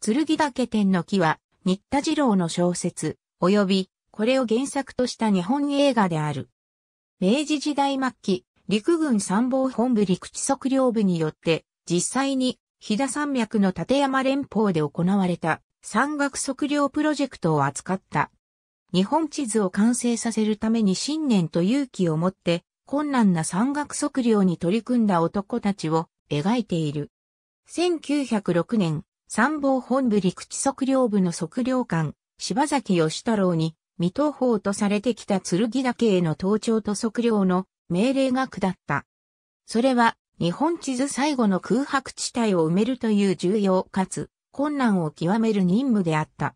剣岳天の木は、新田次郎の小説、及び、これを原作とした日本映画である。明治時代末期、陸軍参謀本部陸地測量部によって、実際に、飛騨山脈の立山連峰で行われた、山岳測量プロジェクトを扱った。日本地図を完成させるために信念と勇気を持って、困難な山岳測量に取り組んだ男たちを描いている。1906年、参謀本部陸地測量部の測量官、柴崎義太郎に、未登法とされてきた剣岳への登頂と測量の命令が下った。それは、日本地図最後の空白地帯を埋めるという重要かつ困難を極める任務であった。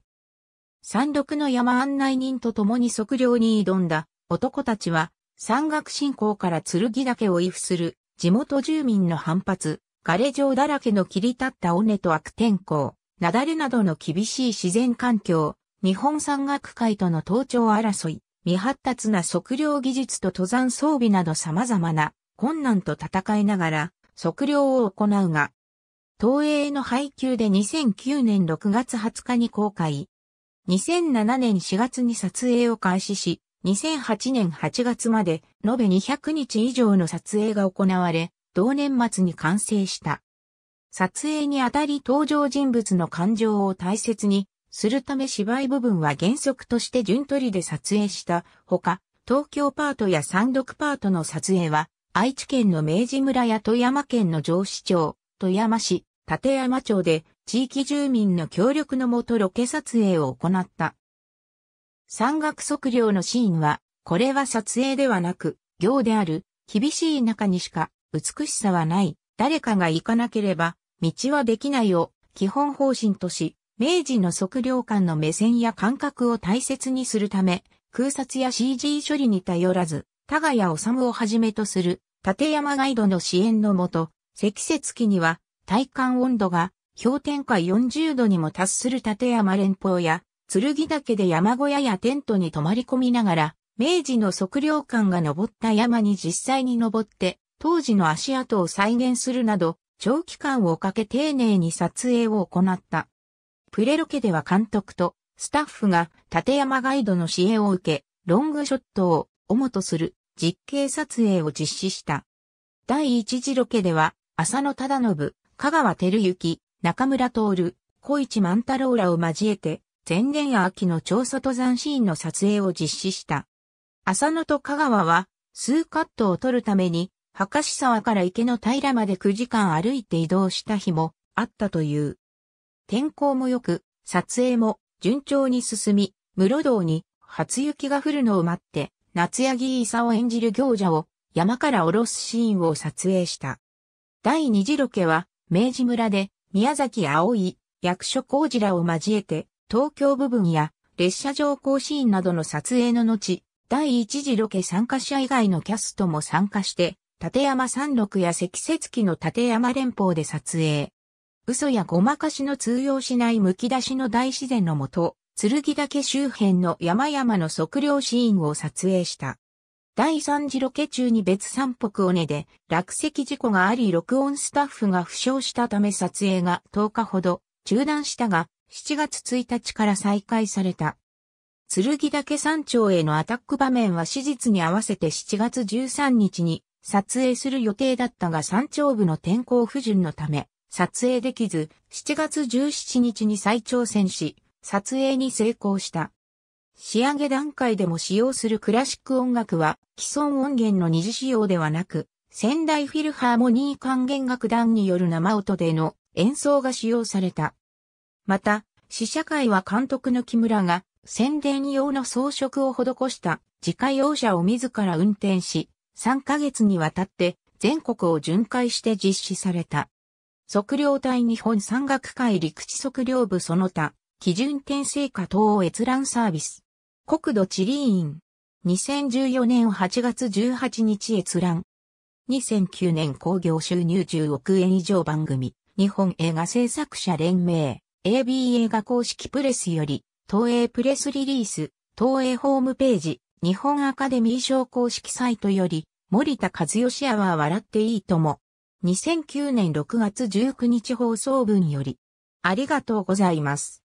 山麓の山案内人と共に測量に挑んだ男たちは山岳信仰から剣岳を威布する地元住民の反発、ガレ状だらけの切り立った尾根と悪天候、雪崩などの厳しい自然環境、日本山岳会との登頂争い、未発達な測量技術と登山装備など様々な困難と戦いながら測量を行うが、東映の配給で2009年6月20日に公開。2007年4月に撮影を開始し、2008年8月まで延べ200日以上の撮影が行われ、同年末に完成した。撮影にあたり登場人物の感情を大切にするため芝居部分は原則として順取りで撮影したほか、東京パートや三読パートの撮影は、愛知県の明治村や富山県の上市町、富山市、立山町で地域住民の協力のもとロケ撮影を行った。山岳測量のシーンは、これは撮影ではなく、行である、厳しい中にしか美しさはない、誰かが行かなければ、道はできないを基本方針とし、明治の測量官の目線や感覚を大切にするため、空撮や CG 処理に頼らず、田谷治をはじめとする、立山ガイドの支援のもと、積雪期には、体感温度が氷点下40度にも達する立山連峰や、剣岳で山小屋やテントに泊まり込みながら、明治の測量官が登った山に実際に登って、当時の足跡を再現するなど、長期間をかけ丁寧に撮影を行った。プレロケでは監督とスタッフが立山ガイドの支援を受け、ロングショットを主とする実景撮影を実施した。第一次ロケでは、浅野忠信、香川照之、中村徹、小市万太郎らを交えて、前年秋の調査登山シーンの撮影を実施した。浅野と香川は、数カットを撮るために、博士沢から池の平まで9時間歩いて移動した日もあったという。天候も良く、撮影も順調に進み、室堂に初雪が降るのを待って、夏柳勲を演じる行者を山から下ろすシーンを撮影した。第二次ロケは、明治村で宮崎葵、役所工事らを交えて、東京部分や列車乗降シーンなどの撮影の後、第一次ロケ参加者以外のキャストも参加して、立山山麓や積雪期の立山連峰で撮影。嘘やごまかしの通用しない剥き出しの大自然のもと、剣岳周辺の山々の測量シーンを撮影した。第3次ロケ中に別山北尾根で落石事故があり録音スタッフが負傷したため撮影が10日ほど中断したが7月1日から再開された。剣岳山頂へのアタック場面は史実に合わせて7月13日に撮影する予定だったが山頂部の天候不順のため、撮影できず、7月17日に再挑戦し、撮影に成功した。仕上げ段階でも使用するクラシック音楽は、既存音源の二次使用ではなく、仙台フィルハーモニー管弦楽団による生音での演奏が使用された。また、試写会は監督の木村が宣伝用の装飾を施した自家用車を自ら運転し、3ヶ月にわたって全国を巡回して実施された。測量隊日本山岳会陸地測量部その他、基準点成果等を閲覧サービス。国土地理院。2014年8月18日閲覧。2009年工業収入10億円以上番組。日本映画制作者連盟。AB 映画公式プレスより、東映プレスリリース、東映ホームページ、日本アカデミー賞公式サイトより、森田和義アワー笑っていいとも。2009年6月19日放送分より、ありがとうございます。